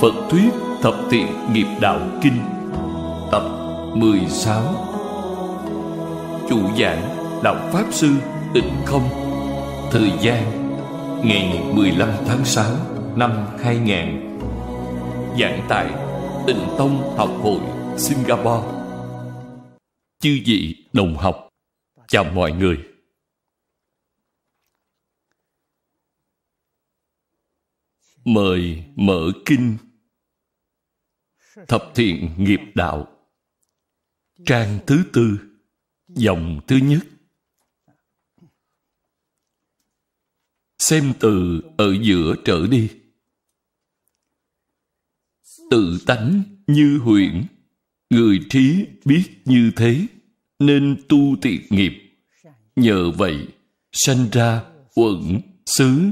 Phật Thuyết Thập Thiện Nghiệp Đạo Kinh Tập 16 Chủ giảng Đạo Pháp Sư Tịnh Không Thời gian Ngày 15 tháng 6 năm 2000 Giảng tại Tịnh Tông Học Hội Singapore Chư vị đồng học Chào mọi người Mời mở kinh Thập thiện nghiệp đạo Trang thứ tư Dòng thứ nhất Xem từ ở giữa trở đi Tự tánh như huyện Người trí biết như thế Nên tu thiện nghiệp Nhờ vậy sanh ra quận, xứ,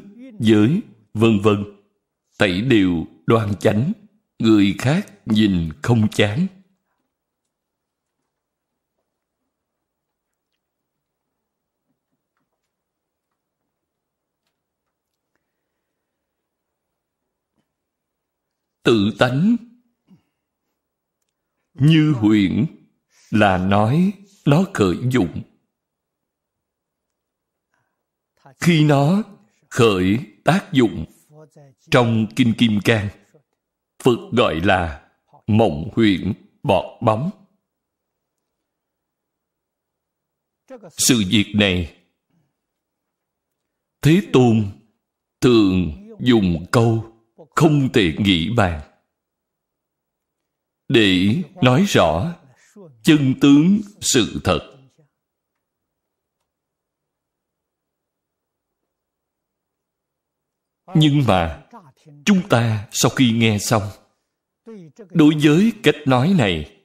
giới, vân vân Tẩy đều đoan chánh người khác nhìn không chán tự tánh như huyễn là nói nó khởi dụng khi nó khởi tác dụng trong kinh kim cang Phật gọi là mộng huyễn bọt bóng. Sự việc này Thế Tôn thường dùng câu không thể nghĩ bàn để nói rõ chân tướng sự thật nhưng mà chúng ta sau khi nghe xong đối với cách nói này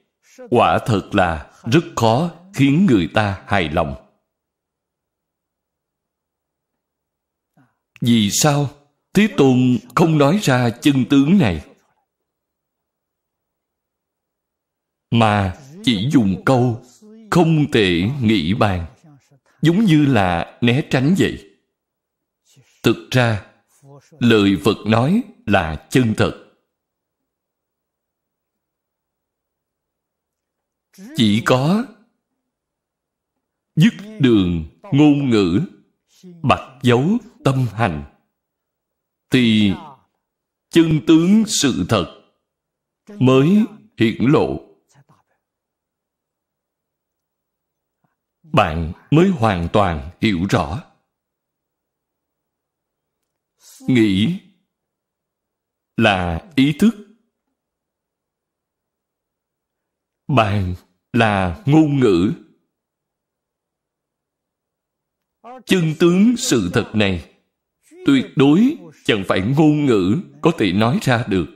quả thật là rất khó khiến người ta hài lòng vì sao thế tôn không nói ra chân tướng này mà chỉ dùng câu không thể nghĩ bàn giống như là né tránh vậy thực ra lời phật nói là chân thật chỉ có dứt đường ngôn ngữ bạch dấu tâm hành thì chân tướng sự thật mới hiển lộ bạn mới hoàn toàn hiểu rõ nghĩ là ý thức bàn là ngôn ngữ chân tướng sự thật này tuyệt đối chẳng phải ngôn ngữ có thể nói ra được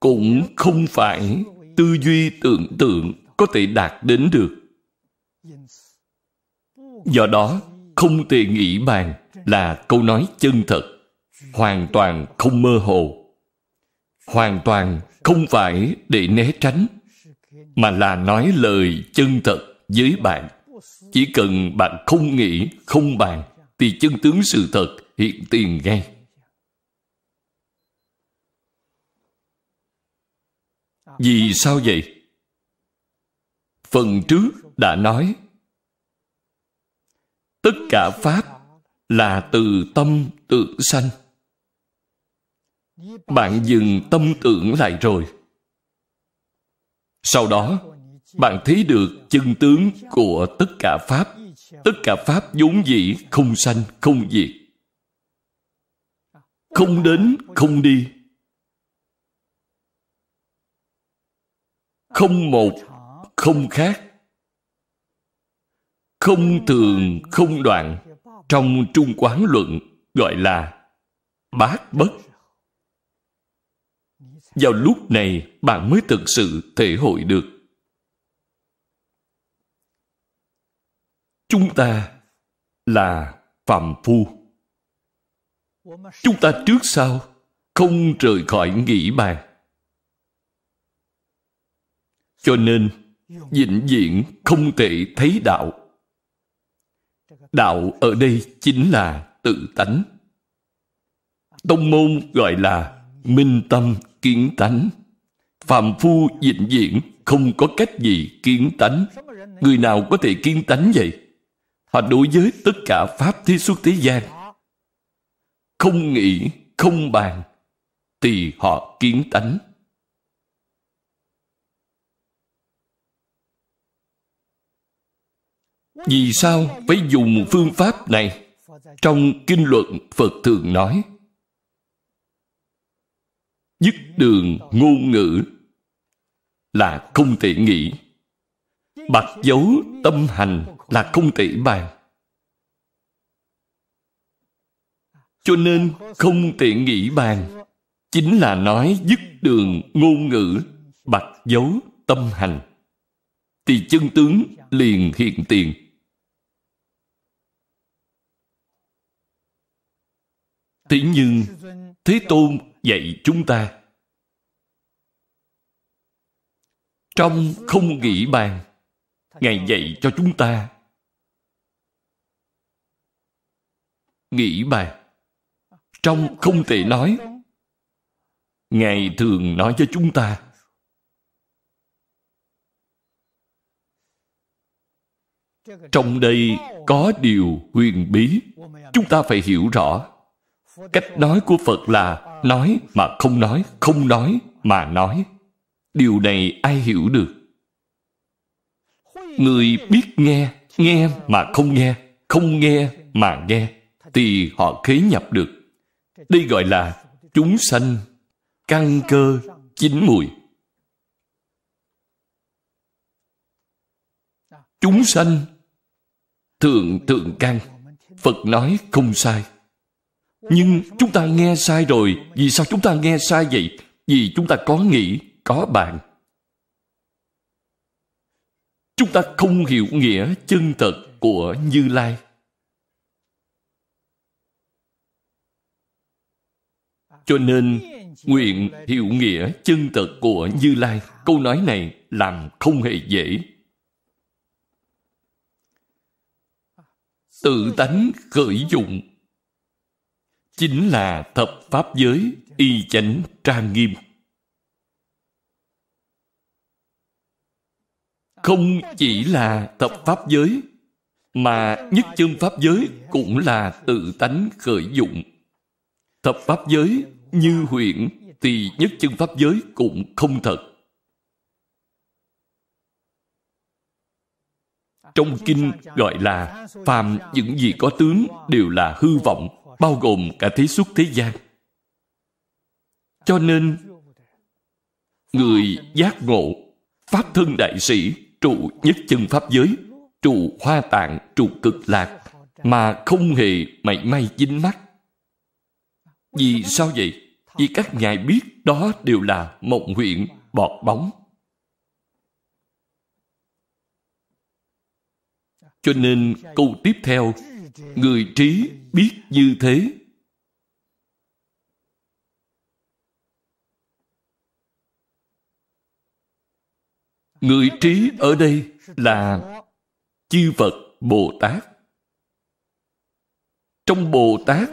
cũng không phải tư duy tưởng tượng có thể đạt đến được do đó không thể nghĩ bàn là câu nói chân thật hoàn toàn không mơ hồ hoàn toàn không phải để né tránh mà là nói lời chân thật với bạn chỉ cần bạn không nghĩ không bàn thì chân tướng sự thật hiện tiền ngay vì sao vậy phần trước đã nói tất cả pháp là từ tâm tưởng sanh. Bạn dừng tâm tưởng lại rồi. Sau đó, bạn thấy được chân tướng của tất cả Pháp. Tất cả Pháp vốn dĩ không sanh, không diệt. Không đến, không đi. Không một, không khác. Không thường, không đoạn, trong Trung Quán Luận gọi là bát bất. Vào lúc này bạn mới thực sự thể hội được. Chúng ta là phàm phu. Chúng ta trước sau không rời khỏi nghĩ bàn. Cho nên, vĩnh viễn không thể thấy đạo Đạo ở đây chính là tự tánh. Tông môn gọi là minh tâm kiến tánh. Phạm phu vĩnh viễn không có cách gì kiến tánh. Người nào có thể kiến tánh vậy? Họ đối với tất cả Pháp thế xuất thế gian. Không nghĩ, không bàn, thì họ kiến tánh. Vì sao phải dùng phương pháp này? Trong kinh luận Phật thường nói Dứt đường ngôn ngữ là không thể nghĩ Bạch dấu tâm hành là không thể bàn Cho nên không thể nghĩ bàn Chính là nói dứt đường ngôn ngữ Bạch dấu tâm hành Thì chân tướng liền hiện tiền thế nhưng thế tôn dạy chúng ta trong không nghĩ bàn ngài dạy cho chúng ta nghĩ bàn trong không thể nói ngài thường nói cho chúng ta trong đây có điều huyền bí chúng ta phải hiểu rõ cách nói của phật là nói mà không nói không nói mà nói điều này ai hiểu được người biết nghe nghe mà không nghe không nghe mà nghe thì họ khế nhập được đây gọi là chúng sanh căn cơ chín mùi chúng sanh thượng thượng căn phật nói không sai nhưng chúng ta nghe sai rồi. Vì sao chúng ta nghe sai vậy? Vì chúng ta có nghĩ, có bạn. Chúng ta không hiểu nghĩa chân thật của Như Lai. Cho nên, nguyện hiểu nghĩa chân thật của Như Lai. Câu nói này làm không hề dễ. Tự tánh khởi dụng chính là thập pháp giới y chánh trang nghiêm không chỉ là thập pháp giới mà nhất chân pháp giới cũng là tự tánh khởi dụng thập pháp giới như huyện thì nhất chân pháp giới cũng không thật trong kinh gọi là phàm những gì có tướng đều là hư vọng bao gồm cả thế xuất thế gian cho nên người giác ngộ pháp thân đại sĩ trụ nhất chân pháp giới trụ hoa tạng trụ cực lạc mà không hề mảy may dính mắt vì sao vậy vì các ngài biết đó đều là mộng huyện bọt bóng cho nên câu tiếp theo người trí biết như thế người trí ở đây là chư phật bồ tát trong bồ tát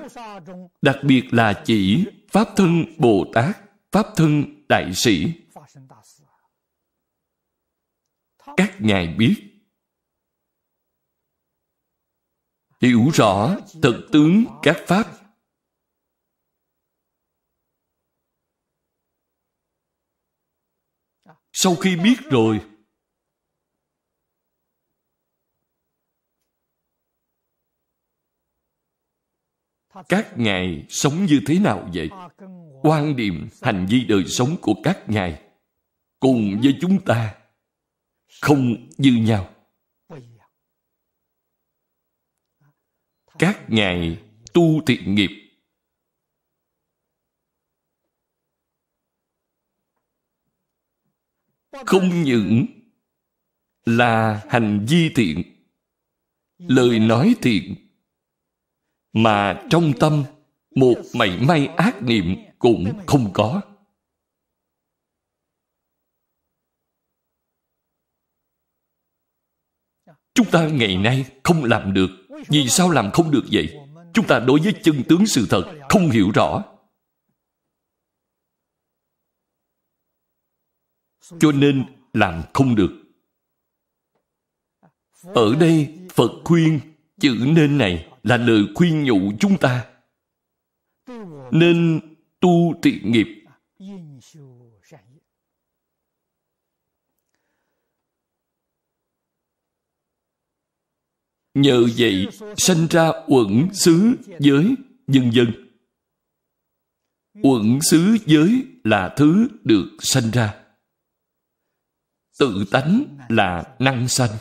đặc biệt là chỉ pháp thân bồ tát pháp thân đại sĩ các ngài biết hiểu rõ thực tướng các pháp sau khi biết rồi các ngài sống như thế nào vậy quan điểm hành vi đời sống của các ngài cùng với chúng ta không như nhau các ngài tu thiện nghiệp không những là hành vi thiện lời nói thiện mà trong tâm một mảy may ác niệm cũng không có chúng ta ngày nay không làm được vì sao làm không được vậy? Chúng ta đối với chân tướng sự thật không hiểu rõ. Cho nên làm không được. Ở đây Phật khuyên chữ nên này là lời khuyên nhủ chúng ta. Nên tu thiện nghiệp Nhờ vậy sanh ra uẩn xứ giới dân dân Uẩn xứ giới là thứ được sanh ra Tự tánh là năng sanh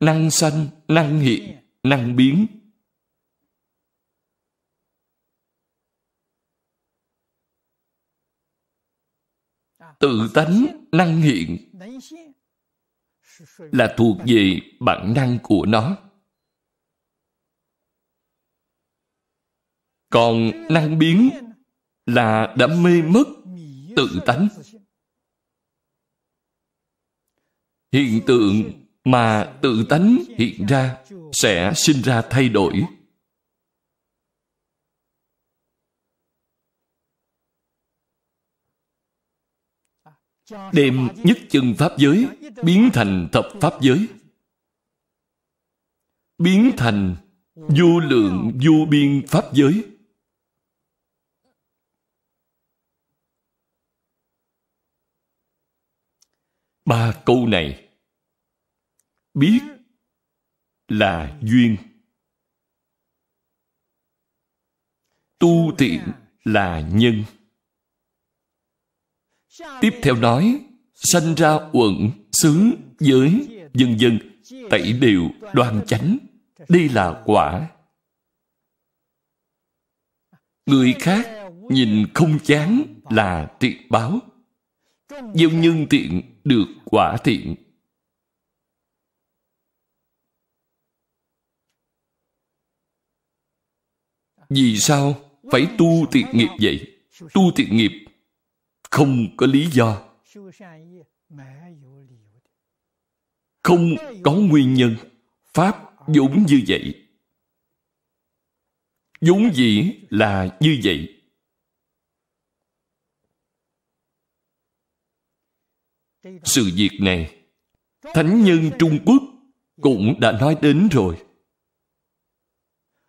Năng sanh, năng hiện, năng biến Tự tánh, năng hiện là thuộc về bản năng của nó còn năng biến là đã mê mất tự tánh hiện tượng mà tự tánh hiện ra sẽ sinh ra thay đổi đem nhất chân pháp giới biến thành thập pháp giới biến thành vô lượng vô biên pháp giới ba câu này biết là duyên tu tiện là nhân Tiếp theo nói, sanh ra uẩn, xứ giới, dân dân, tẩy đều, đoan chánh. Đây là quả. Người khác nhìn không chán là tiện báo. Gieo nhân tiện được quả thiện. Vì sao phải tu tiện nghiệp vậy? Tu tiện nghiệp không có lý do không có nguyên nhân pháp vốn như vậy vốn dĩ là như vậy sự việc này thánh nhân trung quốc cũng đã nói đến rồi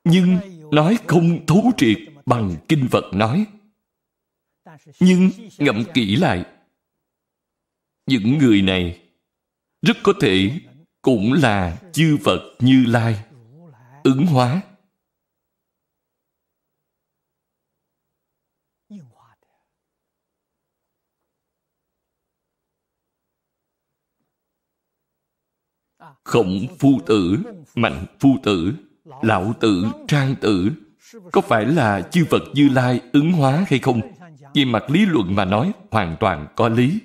nhưng nói không thấu triệt bằng kinh vật nói nhưng ngậm kỹ lại những người này rất có thể cũng là chư phật như lai ứng hóa khổng phu tử mạnh phu tử lão tử trang tử có phải là chư phật như lai ứng hóa hay không về mặt lý luận mà nói hoàn toàn có lý.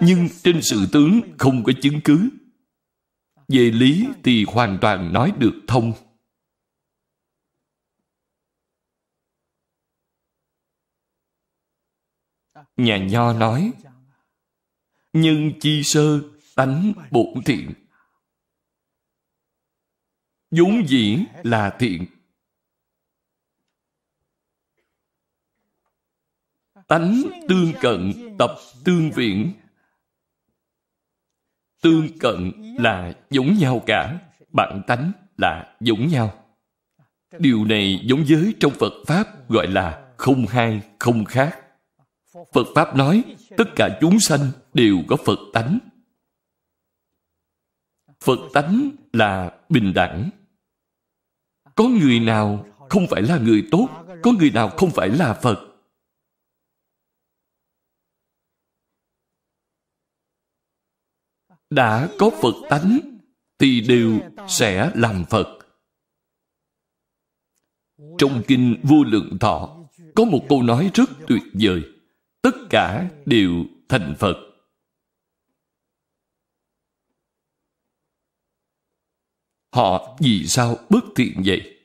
Nhưng trên sự tướng không có chứng cứ. Về lý thì hoàn toàn nói được thông. Nhà Nho nói Nhân chi sơ tánh bổn thiện vốn dĩ là thiện tánh tương cận tập tương viễn tương cận là giống nhau cả bản tánh là giống nhau điều này giống với trong phật pháp gọi là không hai không khác phật pháp nói tất cả chúng sanh đều có phật tánh phật tánh là bình đẳng có người nào không phải là người tốt có người nào không phải là phật đã có Phật tánh thì đều sẽ làm Phật. Trong Kinh Vua Lượng Thọ có một câu nói rất tuyệt vời. Tất cả đều thành Phật. Họ vì sao bất thiện vậy?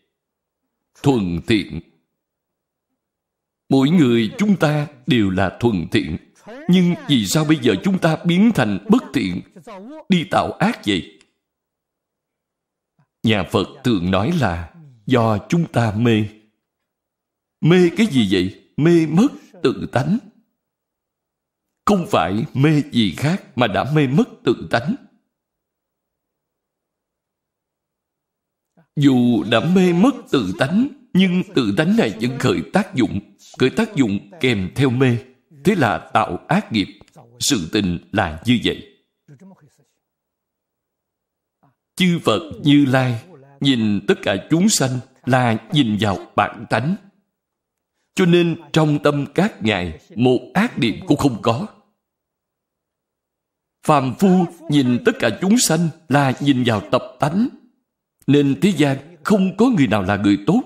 Thuần thiện. Mỗi người chúng ta đều là thuần thiện nhưng vì sao bây giờ chúng ta biến thành bất thiện, đi tạo ác vậy? Nhà Phật thường nói là do chúng ta mê. Mê cái gì vậy? Mê mất tự tánh. Không phải mê gì khác mà đã mê mất tự tánh. Dù đã mê mất tự tánh, nhưng tự tánh này vẫn khởi tác dụng, khởi tác dụng kèm theo mê. Thế là tạo ác nghiệp. Sự tình là như vậy. Chư Phật Như Lai nhìn tất cả chúng sanh là nhìn vào bản tánh. Cho nên trong tâm các ngài một ác niệm cũng không có. Phàm phu nhìn tất cả chúng sanh là nhìn vào tập tánh. Nên thế gian không có người nào là người tốt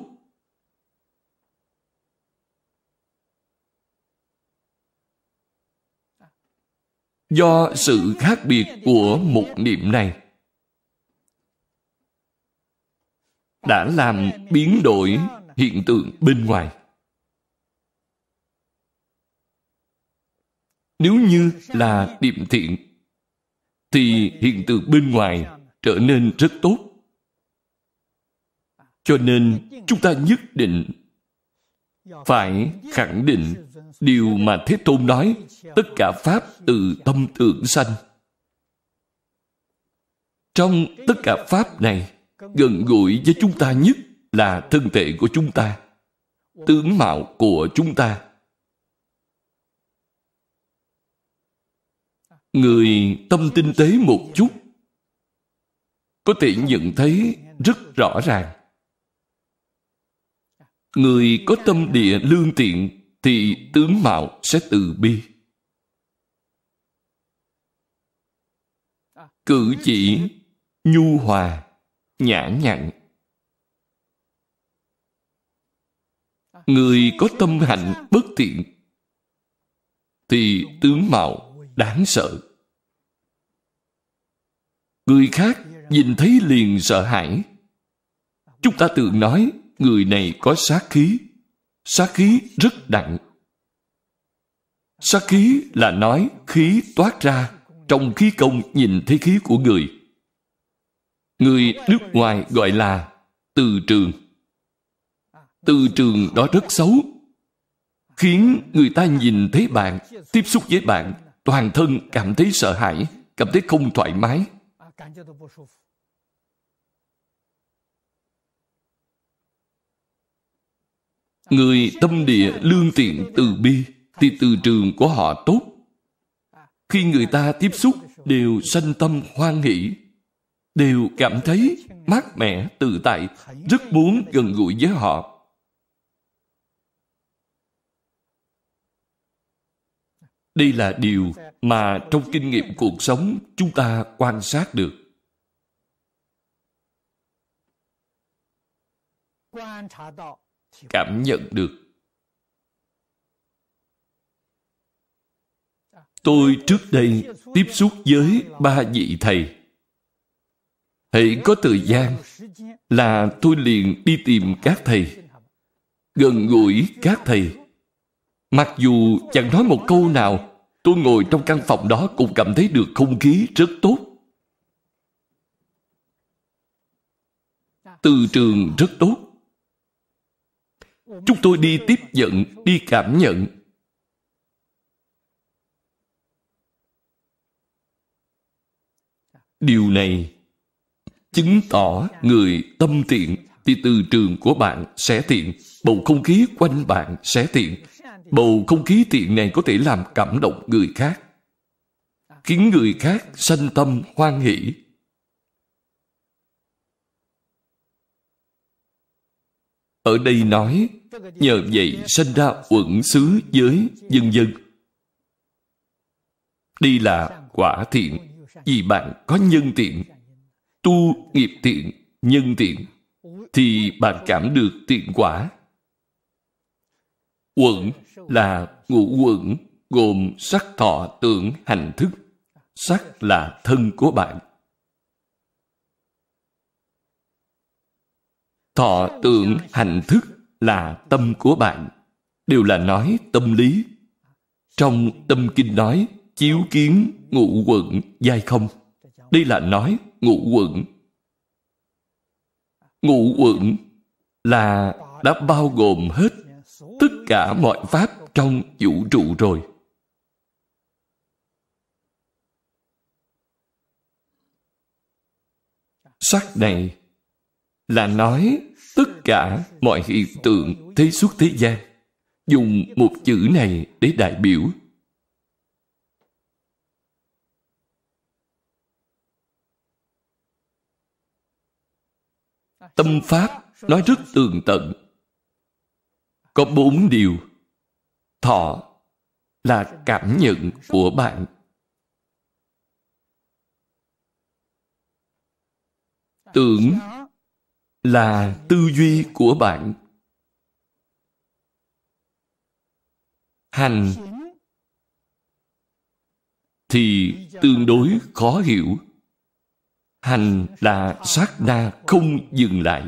do sự khác biệt của một niệm này đã làm biến đổi hiện tượng bên ngoài nếu như là điềm thiện thì hiện tượng bên ngoài trở nên rất tốt cho nên chúng ta nhất định phải khẳng định điều mà thế tôn nói tất cả pháp từ tâm tưởng sanh trong tất cả pháp này gần gũi với chúng ta nhất là thân thể của chúng ta tướng mạo của chúng ta người tâm tinh tế một chút có thể nhận thấy rất rõ ràng Người có tâm địa lương thiện thì tướng mạo sẽ từ bi. Cử chỉ nhu hòa, nhã nhặn. Người có tâm hạnh bất thiện thì tướng mạo đáng sợ. Người khác nhìn thấy liền sợ hãi. Chúng ta thường nói người này có sát khí. Sát khí rất nặng. Sát khí là nói khí toát ra, trong khí công nhìn thấy khí của người. Người nước ngoài gọi là từ trường. Từ trường đó rất xấu, khiến người ta nhìn thấy bạn, tiếp xúc với bạn, toàn thân cảm thấy sợ hãi, cảm thấy không thoải mái. Người tâm địa lương thiện từ bi thì từ trường của họ tốt. Khi người ta tiếp xúc đều sanh tâm hoan hỷ, đều cảm thấy mát mẻ, tự tại, rất muốn gần gũi với họ. Đây là điều mà trong kinh nghiệm cuộc sống chúng ta quan sát được cảm nhận được tôi trước đây tiếp xúc với ba vị thầy hãy có thời gian là tôi liền đi tìm các thầy gần gũi các thầy mặc dù chẳng nói một câu nào tôi ngồi trong căn phòng đó cũng cảm thấy được không khí rất tốt từ trường rất tốt Chúng tôi đi tiếp nhận, đi cảm nhận. Điều này chứng tỏ người tâm thiện thì từ trường của bạn sẽ thiện, bầu không khí quanh bạn sẽ thiện. Bầu không khí thiện này có thể làm cảm động người khác, khiến người khác sanh tâm hoan hỷ. Ở đây nói Nhờ vậy sinh ra quận xứ giới dân dân. Đi là quả thiện, vì bạn có nhân thiện tu nghiệp thiện nhân thiện thì bạn cảm được tiện quả. quẩn là ngũ quẩn gồm sắc thọ tưởng hành thức. Sắc là thân của bạn. Thọ tưởng hành thức là tâm của bạn đều là nói tâm lý trong tâm kinh nói chiếu kiến ngụ quận dai không đây là nói ngụ quận ngụ quận là đã bao gồm hết tất cả mọi pháp trong vũ trụ rồi sắc này là nói cả mọi hiện tượng thế suốt thế gian dùng một chữ này để đại biểu tâm pháp nói rất tường tận có bốn điều thọ là cảm nhận của bạn tưởng là tư duy của bạn hành thì tương đối khó hiểu hành là sát na không dừng lại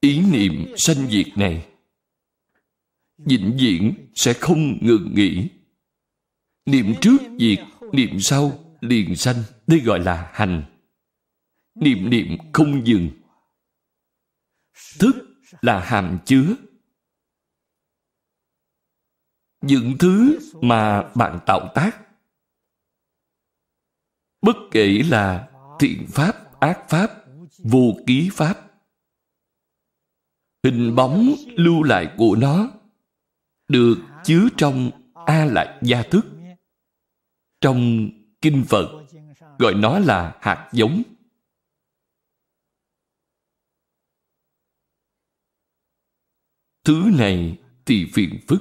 ý niệm sanh diệt này vĩnh viễn sẽ không ngừng nghỉ niệm trước diệt niệm sau liền sanh đây gọi là hành niệm niệm không dừng thức là hàm chứa những thứ mà bạn tạo tác bất kể là thiện pháp ác pháp vô ký pháp hình bóng lưu lại của nó được chứa trong a lại gia thức trong kinh phật gọi nó là hạt giống thứ này thì phiền phức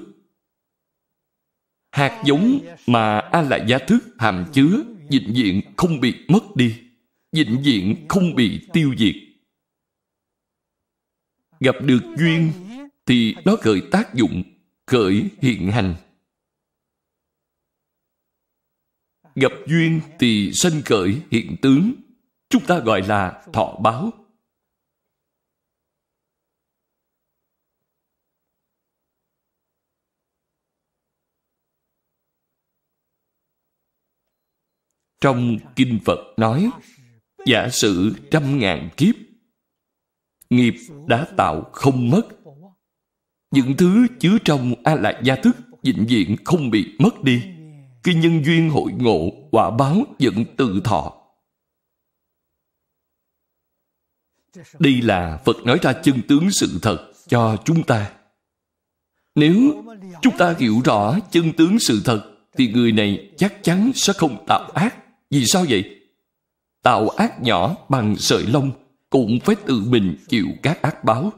hạt giống mà a la giá thức hàm chứa vĩnh diện không bị mất đi vĩnh diện không bị tiêu diệt gặp được duyên thì nó gợi tác dụng khởi hiện hành Gặp duyên thì sanh khởi hiện tướng, chúng ta gọi là thọ báo. Trong Kinh Phật nói, giả sử trăm ngàn kiếp, nghiệp đã tạo không mất. Những thứ chứa trong A-lạc gia thức vĩnh viễn không bị mất đi khi nhân duyên hội ngộ quả báo dẫn tự thọ đây là phật nói ra chân tướng sự thật cho chúng ta nếu chúng ta hiểu rõ chân tướng sự thật thì người này chắc chắn sẽ không tạo ác vì sao vậy tạo ác nhỏ bằng sợi lông cũng phải tự mình chịu các ác báo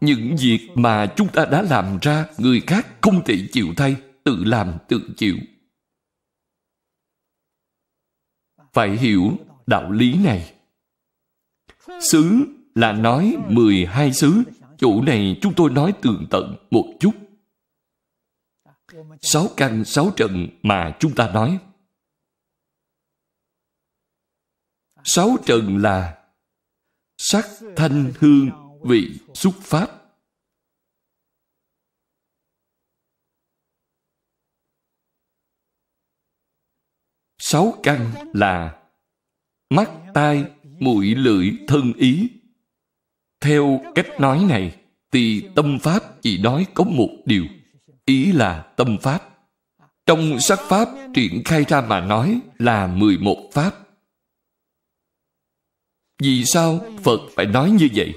những việc mà chúng ta đã làm ra người khác không thể chịu thay tự làm tự chịu phải hiểu đạo lý này xứ là nói 12 xứ chỗ này chúng tôi nói tường tận một chút sáu căn sáu trận mà chúng ta nói sáu trận là sắc thanh hương vị xuất phát sáu căn là mắt tai mũi lưỡi thân ý theo cách nói này thì tâm pháp chỉ nói có một điều ý là tâm pháp trong sắc pháp triển khai ra mà nói là 11 pháp vì sao Phật phải nói như vậy?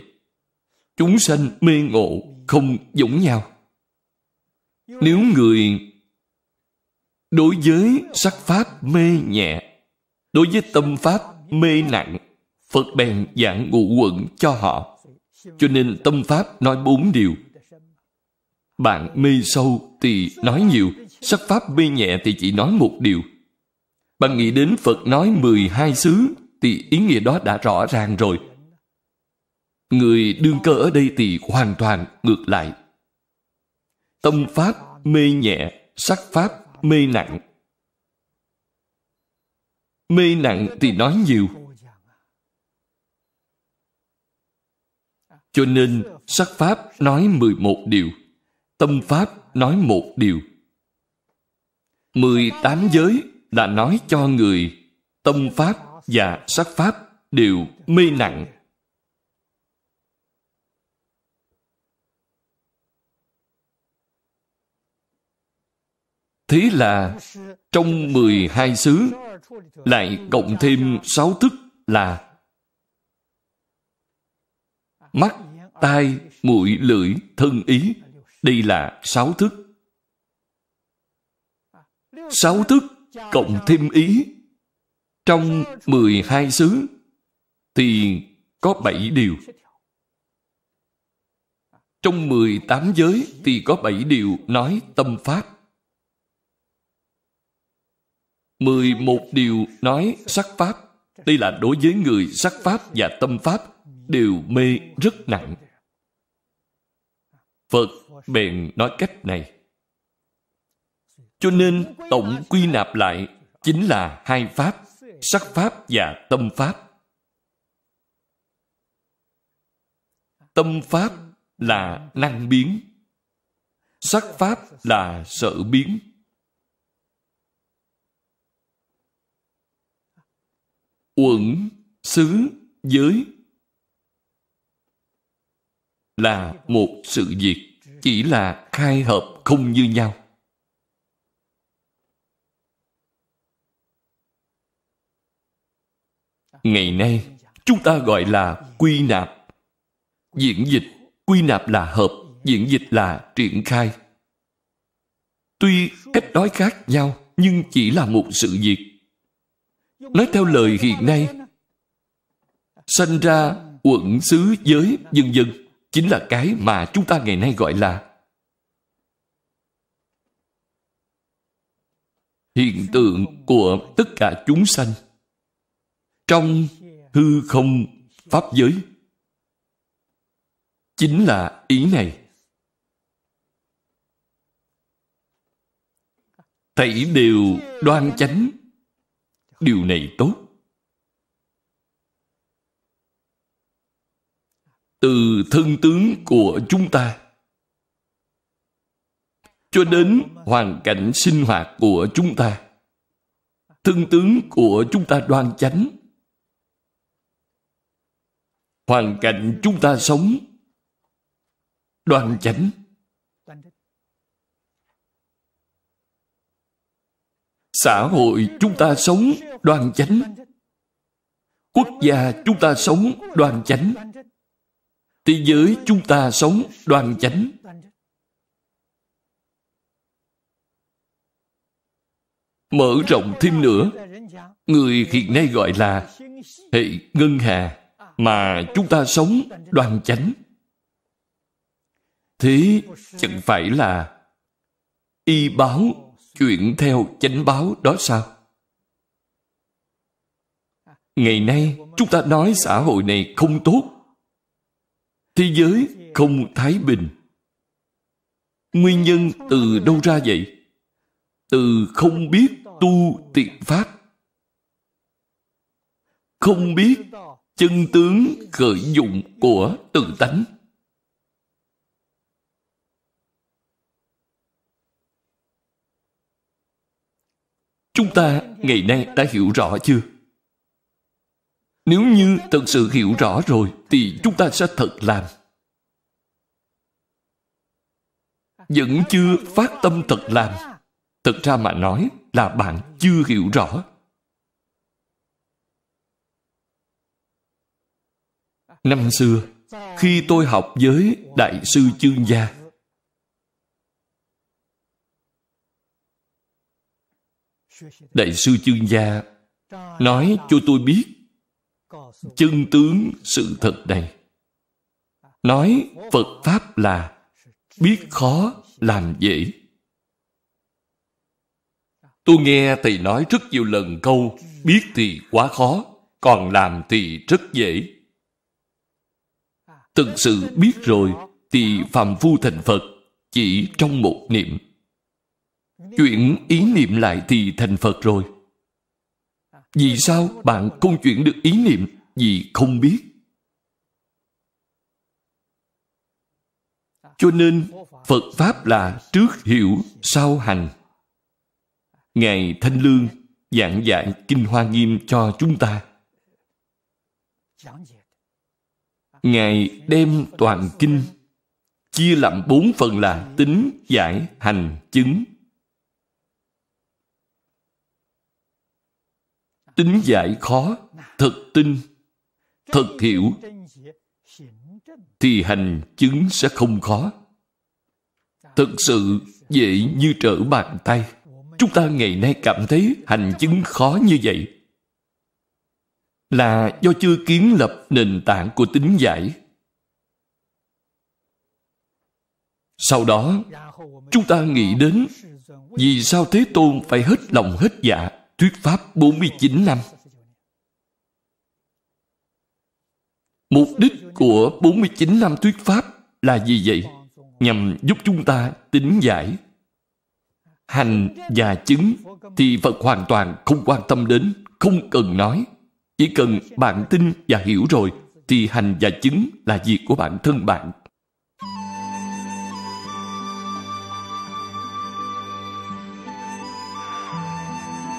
chúng sanh mê ngộ không giống nhau nếu người đối với sắc pháp mê nhẹ đối với tâm pháp mê nặng phật bèn giảng ngụ quận cho họ cho nên tâm pháp nói bốn điều bạn mê sâu thì nói nhiều sắc pháp mê nhẹ thì chỉ nói một điều bạn nghĩ đến phật nói mười hai xứ thì ý nghĩa đó đã rõ ràng rồi Người đương cơ ở đây thì hoàn toàn ngược lại. Tâm pháp mê nhẹ, sắc pháp mê nặng. Mê nặng thì nói nhiều. Cho nên sắc pháp nói 11 điều, tâm pháp nói một điều. 18 giới đã nói cho người tâm pháp và sắc pháp đều mê nặng Thế là trong 12 xứ lại cộng thêm 6 thức là mắt, tai, mũi, lưỡi, thân ý. Đây là 6 thức. 6 thức cộng thêm ý trong 12 xứ thì có 7 điều. Trong 18 giới thì có 7 điều nói tâm pháp. 11 điều nói sắc pháp, đây là đối với người sắc pháp và tâm pháp đều mê rất nặng. Phật bèn nói cách này. Cho nên tổng quy nạp lại chính là hai pháp, sắc pháp và tâm pháp. Tâm pháp là năng biến, sắc pháp là sợ biến uẩn xứ giới là một sự việc chỉ là khai hợp không như nhau ngày nay chúng ta gọi là quy nạp diễn dịch quy nạp là hợp diễn dịch là triển khai tuy cách nói khác nhau nhưng chỉ là một sự việc Nói theo lời hiện nay, sanh ra quận xứ giới dân dân chính là cái mà chúng ta ngày nay gọi là hiện tượng của tất cả chúng sanh trong hư không pháp giới chính là ý này thảy đều đoan chánh điều này tốt từ thân tướng của chúng ta cho đến hoàn cảnh sinh hoạt của chúng ta thân tướng của chúng ta đoan chánh hoàn cảnh chúng ta sống đoan chánh xã hội chúng ta sống đoàn chánh quốc gia chúng ta sống đoàn chánh thế giới chúng ta sống đoàn chánh mở rộng thêm nữa người hiện nay gọi là hệ ngân hà mà chúng ta sống đoàn chánh thế chẳng phải là y báo chuyện theo chánh báo đó sao? Ngày nay, chúng ta nói xã hội này không tốt. Thế giới không thái bình. Nguyên nhân từ đâu ra vậy? Từ không biết tu tiện pháp. Không biết chân tướng khởi dụng của tự tánh. Chúng ta ngày nay đã hiểu rõ chưa? Nếu như thật sự hiểu rõ rồi thì chúng ta sẽ thật làm. Vẫn chưa phát tâm thật làm. Thật ra mà nói là bạn chưa hiểu rõ. Năm xưa, khi tôi học với Đại sư Chương Gia, đại sư chương gia nói cho tôi biết chân tướng sự thật này nói phật pháp là biết khó làm dễ tôi nghe thầy nói rất nhiều lần câu biết thì quá khó còn làm thì rất dễ thực sự biết rồi thì phàm phu thành phật chỉ trong một niệm chuyển ý niệm lại thì thành phật rồi vì sao bạn không chuyển được ý niệm vì không biết cho nên phật pháp là trước hiểu sau hành ngài thanh lương giảng giải kinh hoa nghiêm cho chúng ta ngài đem toàn kinh chia làm bốn phần là tính giải hành chứng tính giải khó thật tin thật hiểu thì hành chứng sẽ không khó thực sự dễ như trở bàn tay chúng ta ngày nay cảm thấy hành chứng khó như vậy là do chưa kiến lập nền tảng của tính giải sau đó chúng ta nghĩ đến vì sao thế tôn phải hết lòng hết dạ thuyết pháp 49 năm. Mục đích của 49 năm thuyết pháp là gì vậy? Nhằm giúp chúng ta tính giải. Hành và chứng thì Phật hoàn toàn không quan tâm đến, không cần nói. Chỉ cần bạn tin và hiểu rồi thì hành và chứng là việc của bản thân bạn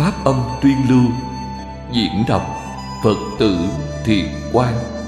pháp âm tuyên lưu diễn đọc phật tử thiền quang